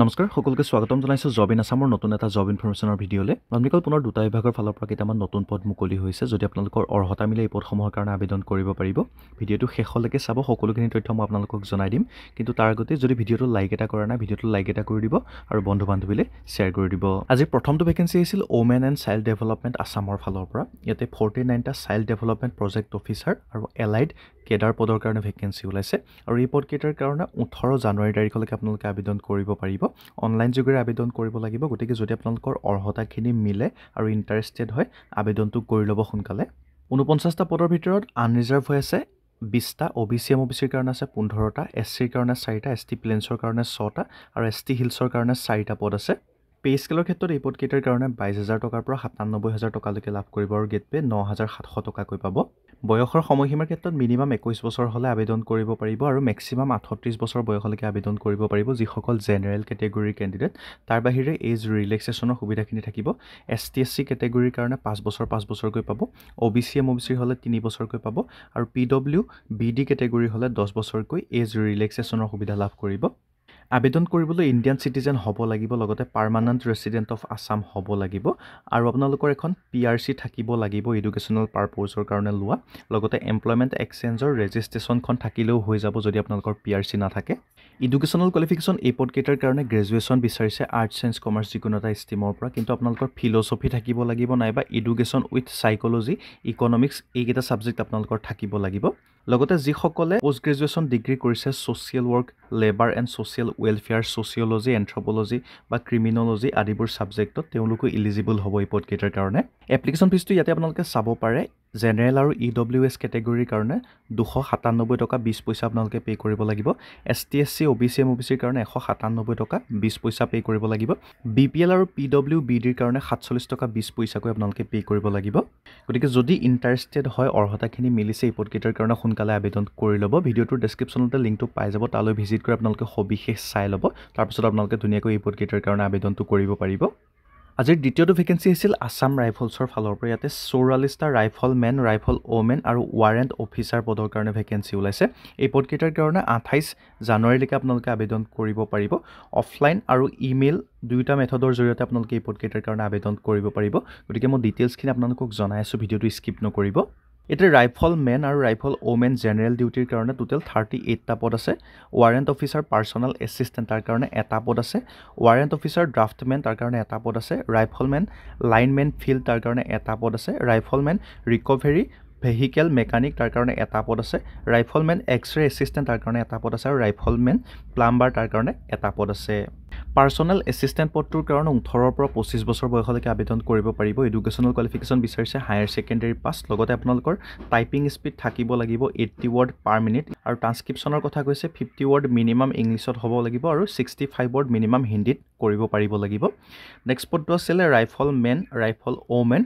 নমস্কাৰ সকলোকে স্বাগতম জনাইছোঁ জব ইন আছামৰ নতুন এটা জব ইনফৰমেশ্যনৰ ভিডিঅ'লৈ আপোনালোকৰ পুনৰ দুটা বিভাগৰ ফালৰ পৰা কেইটামান নতুন পদ মুকলি হৈছে যদি আপোনালোকৰ অৰ্হতা মিলে এই পদসমূহৰ কাৰণে আবেদন কৰিব পাৰিব ভিডিঅ'টো শেষলৈকে চাব সকলোখিনি তথ্য মই আপোনালোকক জনাই দিম কিন্তু তাৰ আগতে যদি ভিডিঅ'টো লাইক এটা কৰা নাই ভিডিঅ'টো লাইক এটা কৰি দিব আৰু বন্ধু বান্ধৱীলৈ শ্বেয়াৰ কৰি দিব আজি প্ৰথমটো ভেকেঞ্চি আছিল ওমেন এণ্ড চাইল্ড ডেভেলপমেণ্ট আছামৰ ফালৰ পৰা ইয়াতে ফৰ্টি নাইনটা চাইল্ড ডেভেলপমেণ্ট প্ৰজেক্ট অফিচাৰ আৰু এলাইড কেডাৰ পদৰ কাৰণে ভেকেঞ্চি ওলাইছে আৰু এই পদকেইটাৰ কাৰণে ওঠৰ জানুৱাৰী তাৰিখলৈকে আপোনালোকে আবেদন কৰিব পাৰিব অনলাইন যোগেৰে আবেদন কৰিব লাগিব গতিকে যদি আপোনালোকৰ অৰ্হতাখিনি মিলে আৰু ইণ্টাৰেষ্টেড হয় আবেদনটো কৰি ল'ব সোনকালে ঊনপঞ্চাছটা পদৰ ভিতৰত আনৰিজাৰ্ভ হৈ আছে বিছটা O' B C M O' B চিৰ কাৰণে আছে পোন্ধৰটা এছ চিৰ কাৰণে চাৰিটা এছ টি প্লেন্সৰ কাৰণে ছটা আৰু এছ টি হিলছৰ কাৰণে চাৰিটা পদ আছে পে' স্কেলৰ ক্ষেত্ৰত এই পদকেইটাৰ কাৰণে বাইছ হাজাৰ টকাৰ পৰা সাতান্নব্বৈ হাজাৰ টকালৈকে লাভ কৰিব আৰু গেট পে' ন হাজাৰ সাতশ টকাকৈ পাব বয়সৰ সময়সীমাৰ ক্ষেত্ৰত মিনিমাম একৈছ বছৰ হ'লে আবেদন কৰিব পাৰিব আৰু মেক্সিমাম আঠত্ৰিছ বছৰ বয়সলৈকে আবেদন কৰিব পাৰিব যিসকল জেনেৰেল কেটেগৰীৰ কেণ্ডিডেট তাৰ বাহিৰে এইজ ৰিলেক্সেশ্যনৰ সুবিধাখিনি থাকিব এছ টি এছ চি কেটেগৰীৰ কাৰণে পাঁচ বছৰ পাঁচ বছৰকৈ পাব O' B C M O' B চিৰ হ'লে তিনি বছৰকৈ পাব আৰু P W B D category হ'লে দহ বছৰকৈ এইজ ৰিলেক্সেশ্যনৰ সুবিধা লাভ কৰিব আবেদন কৰিবলৈ ইণ্ডিয়ান চিটিজেন হ'ব লাগিব লগতে পাৰ্মানেণ্ট ৰেচিডেণ্ট অফ আছাম হ'ব লাগিব আৰু আপোনালোকৰ এখন পি আৰ চি থাকিব লাগিব এডুকেশ্যনেল পাৰপ'জৰ কাৰণে লোৱা লগতে এমপ্লয়মেণ্ট এক্সেঞ্জৰ ৰেজিষ্ট্ৰেশ্যনখন থাকিলেও হৈ যাব যদি আপোনালোকৰ পি আৰ চি নাথাকে ইডুকেশ্যনেল কোৱালিফিকেশ্যন এই পদকেইটাৰ কাৰণে গ্ৰেজুৱেশ্যন বিচাৰিছে আৰ্টছ চায়েন্স কমাৰ্চ যিকোনো এটা ষ্ট্ৰীমৰ পৰা কিন্তু আপোনালোকৰ ফিলচফি থাকিব লাগিব নাইবা এডুকেশ্যন উইথ চাইক'লজি ইকনমিক্স এইকেইটা ছাবজেক্ট আপোনালোকৰ থাকিব লাগিব লগতে যিসকলে পষ্ট গ্ৰেজুৱেশ্যন ডিগ্ৰী কৰিছে social work labour and social welfare sociology anthropology বা ক্ৰিমিনলজি আদিবোৰ ছাবজেক্টত তেওঁলোকো ইলিজিবল হ'ব এই পদকেইটাৰ কাৰণে এপ্লিকেশ্যন ফিজটো ইয়াতে আপোনালোকে চাব পাৰে জেনেৰেল আৰু ই ডব্লিউ এছ কেটেগৰীৰ কাৰণে দুশ সাতান্নব্বৈ টকা বিছ পইচা আপোনালোকে পে' কৰিব লাগিব S T S C O' B C M O' B চিৰ কাৰণে এশ সাতান্নব্বৈ টকা বিছ পইচা পে' কৰিব লাগিব বি পি এল আৰু পি ডব্লিউ বি ডিৰ কাৰণে সাতচল্লিছ টকা বিছ পইচাকৈ আপোনালোকে পে' কৰিব লাগিব গতিকে যদি ইণ্টাৰেষ্টেড হয় অৰ্হতাখিনি মিলিছে এই e পদকেইটাৰ কাৰণে সোনকালে আবেদন কৰি ল'ব ভিডিঅ'টোৰ ডেছক্ৰিপশ্যনতে লিংকটো পাই যাব তালৈ ভিজিট কৰি আপোনালোকে সবিশেষ চাই ল'ব তাৰপিছত আপোনালোকে ধুনীয়াকৈ এই e পদকেইটাৰ কাৰণে আবেদনটো কৰিব পাৰিব আজিৰ দ্বিতীয়টো ভেকেঞ্চি আছিল আছাম ৰাইফলছৰ ফালৰ পৰা ইয়াতে চৌৰাল্লিছটা ৰাইফল মেন ৰাইফল ৱমেন আৰু ৱাৰেণ্ট অফিচাৰ পদৰ কাৰণে ভেকেঞ্চি ওলাইছে এই পদকেইটাৰ কাৰণে আঠাইছ জানুৱাৰীলৈকে আপোনালোকে আবেদন কৰিব পাৰিব অফলাইন আৰু ইমেইল দুয়োটা মেথডৰ জৰিয়তে আপোনালোকে এই পদকেইটাৰ কাৰণে আবেদন কৰিব পাৰিব গতিকে মই ডিটেইলছখিনি আপোনালোকক জনাই আছোঁ ভিডিঅ'টো স্কিপ নকৰিব এতিয়া ৰাইফল মেন আৰু ৰাইফল ওমেন জেনেৰেল ডিউটিৰ কাৰণে টোটেল থাৰ্টি এইটটা পদ আছে ৱাৰেণ্ট অফিচাৰ পাৰ্চনেল এছিষ্টেণ্ট তাৰ কাৰণে এটা পদ আছে ৱাৰেণ্ট অফিচাৰ ড্ৰাফ্টমেন তাৰ কাৰণে এটা পদ আছে ৰাইফলমেন লাইনমেন ফিল্ড তাৰ কাৰণে এটা পদ আছে rifleman recovery vehicle mechanic তাৰ কাৰণে এটা পদ আছে rifleman X ray assistant তাৰ কাৰণে এটা পদ আছে আৰু ৰাইফল মেন প্লাম্বাৰ তাৰ কাৰণে এটা পদ আছে পাৰ্চনেল এচিষ্টেণ্ট পদটোৰ কাৰণে ওঠৰৰ পৰা পঁচিছ বছৰ বয়সলৈকে আবেদন কৰিব পাৰিব এডুকেশ্যনেল কোৱালিফিকেশ্যন বিচাৰিছে হায়াৰ ছেকেণ্ডেৰী পাছ লগতে আপোনালোকৰ টাইপিং স্পীড থাকিব লাগিব এইট্টি ৱৰ্ড পাৰ মিনিট আৰু ট্ৰাঞ্চক্ৰিপশ্যনৰ কথা কৈছে ফিফটি ৱৰ্ড মিনিমাম ইংলিছত হ'ব লাগিব আৰু ছিক্সটি ফাইভ ৱৰ্ড মিনিমাম হিন্দীত কৰিব পাৰিব লাগিব নেক্সট পদটো আছিলে rifleman riflewoman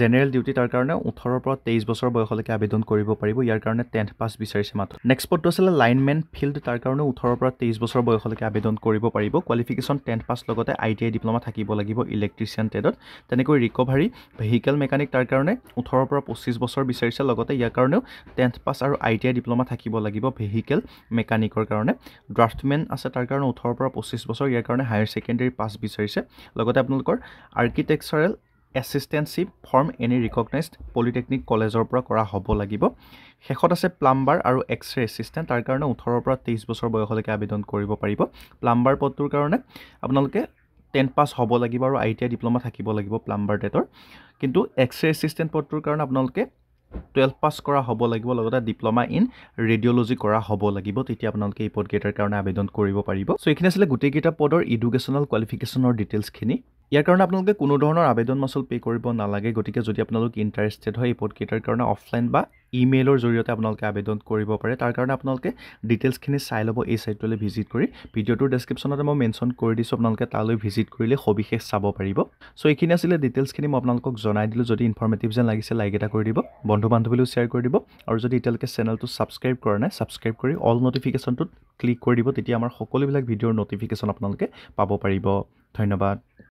general duty তাৰ কাৰণে ওঠৰৰ পৰা তেইছ বছৰ বয়সলৈকে আবেদন কৰিব পাৰিব ইয়াৰ কাৰণে টেন্থ পাছ বিচাৰিছে মাত্ৰ নেক্সট পদটো আছিলে লাইনমেন ফিল্ড তাৰ কাৰণেও ওঠৰৰ পৰা তেইছ বছৰ বয়সলৈকে আবেদন কৰিব পাৰিব কোৱালিফিকেশ্যন টেন্থ পাছ লগতে আই টি আই ডিপ্লমা থাকিব লাগিব ইলেক্ট্ৰিচিয়ান টেডত তেনেকৈ ৰিকভাৰী ভেহিকেল মেকানিক তাৰ কাৰণে ওঠৰৰ পৰা পঁচিছ বছৰ বিচাৰিছে লগতে ইয়াৰ কাৰণেও টেন্থ পাছ আৰু আই টি আই ডিপ্লমা থাকিব লাগিব ভেহিকেল মেকানিকৰ কাৰণে ড্ৰাফ্টমেন আছে তাৰ কাৰণে ওঠৰৰ পৰা পঁচিছ বছৰ ইয়াৰ কাৰণে হায়াৰ ছেকেণ্ডেৰী পাছ বিচাৰিছে লগতে আপোনালোকৰ architectural assistantship form any recognised polytechnic কলেজৰ পৰা কৰা হ'ব লাগিব শেষত আছে প্লাম্বাৰ আৰু এক্স ৰে এছিষ্টেণ্ট তাৰ কাৰণে ওঠৰৰ পৰা তেইছ বছৰ বয়সলৈকে আবেদন কৰিব পাৰিব প্লাম্বাৰ পদটোৰ কাৰণে আপোনালোকে টেন পাছ হ'ব লাগিব আৰু আই টি আই ডিপ্ল'মা থাকিব লাগিব প্লাম্বাৰ ডেটৰ কিন্তু এক্স ৰে এছিষ্টেণ্ট পদটোৰ কাৰণে আপোনালোকে টুৱেলভ পাছ কৰা হ'ব লাগিব লগতে ডিপ্ল'মা ইন ৰেডিঅ'লজি কৰা হ'ব লাগিব তেতিয়া আপোনালোকে এই পদকেইটাৰ কাৰণে আবেদন কৰিব পাৰিব চ' এইখিনি আছিলে গোটেইকেইটা পদৰ ইডুকেশ্যনেল কোৱালিফিকেশ্যনৰ ডিটেইলছখিনি ইয়াৰ কাৰণে আপোনালোকে কোনো ধৰণৰ আবেদন মাচুল পে' কৰিব নালাগে গতিকে যদি আপোনালোক ইণ্টাৰেষ্টেড হয় এই পদকেইটাৰ কাৰণে অফলাইন বা ইমেইলৰ জৰিয়তে আপোনালোকে আবেদন কৰিব পাৰে তাৰ কাৰণে আপোনালোকে ডিটেইলছখিনি চাই ল'ব এই ছাইটটোলৈ ভিজিট কৰি ভিডিঅ'টোৰ ডেছক্ৰিপশ্যনতে মই মেনশ্যন কৰি দিছোঁ আপোনালোকে তালৈ ভিজিট কৰিলে সবিশেষ চাব পাৰিব চ' এইখিনি আছিলে ডিটেইলছখিনি মই আপোনালোকক জনাই দিলোঁ যদি ইনফৰ্মেটিভ যেন লাগিছে লাইক এটা কৰি দিব বন্ধু বান্ধৱীলৈও শ্বেয়াৰ কৰি দিব আৰু যদি এতিয়ালৈকে চেনেলটো ছাবস্ক্ৰাইব কৰা নাই ছাবস্ক্ৰাইব কৰি অল নটিফিকেশ্যনটোত ক্লিক কৰি দিব তেতিয়া আমাৰ সকলোবিলাক ভিডিঅ'ৰ নটিফিকেশ্যন আপোনালোকে পাব পাৰিব ধন্যবাদ